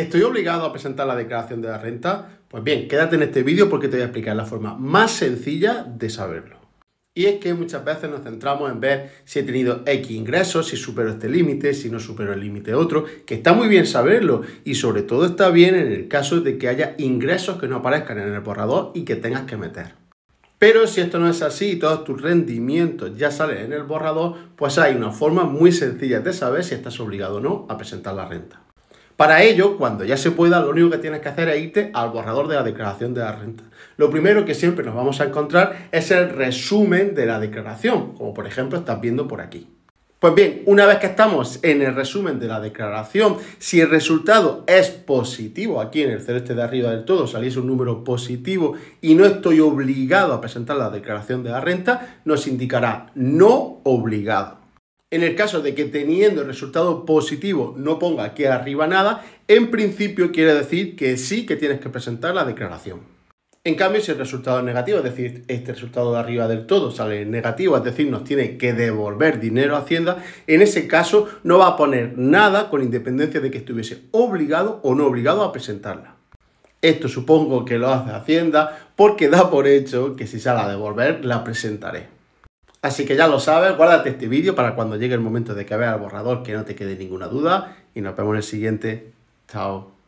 ¿Estoy obligado a presentar la declaración de la renta? Pues bien, quédate en este vídeo porque te voy a explicar la forma más sencilla de saberlo. Y es que muchas veces nos centramos en ver si he tenido X ingresos, si supero este límite, si no supero el límite otro, que está muy bien saberlo y sobre todo está bien en el caso de que haya ingresos que no aparezcan en el borrador y que tengas que meter. Pero si esto no es así y todos tus rendimientos ya salen en el borrador, pues hay una forma muy sencilla de saber si estás obligado o no a presentar la renta. Para ello, cuando ya se pueda, lo único que tienes que hacer es irte al borrador de la declaración de la renta. Lo primero que siempre nos vamos a encontrar es el resumen de la declaración, como por ejemplo estás viendo por aquí. Pues bien, una vez que estamos en el resumen de la declaración, si el resultado es positivo, aquí en el celeste de arriba del todo saliese un número positivo y no estoy obligado a presentar la declaración de la renta, nos indicará no obligado. En el caso de que teniendo el resultado positivo no ponga aquí arriba nada, en principio quiere decir que sí que tienes que presentar la declaración. En cambio, si el resultado es negativo, es decir, este resultado de arriba del todo sale negativo, es decir, nos tiene que devolver dinero a Hacienda, en ese caso no va a poner nada con independencia de que estuviese obligado o no obligado a presentarla. Esto supongo que lo hace Hacienda porque da por hecho que si sale a devolver la presentaré. Así que ya lo sabes, guárdate este vídeo para cuando llegue el momento de que veas el borrador que no te quede ninguna duda y nos vemos en el siguiente. Chao.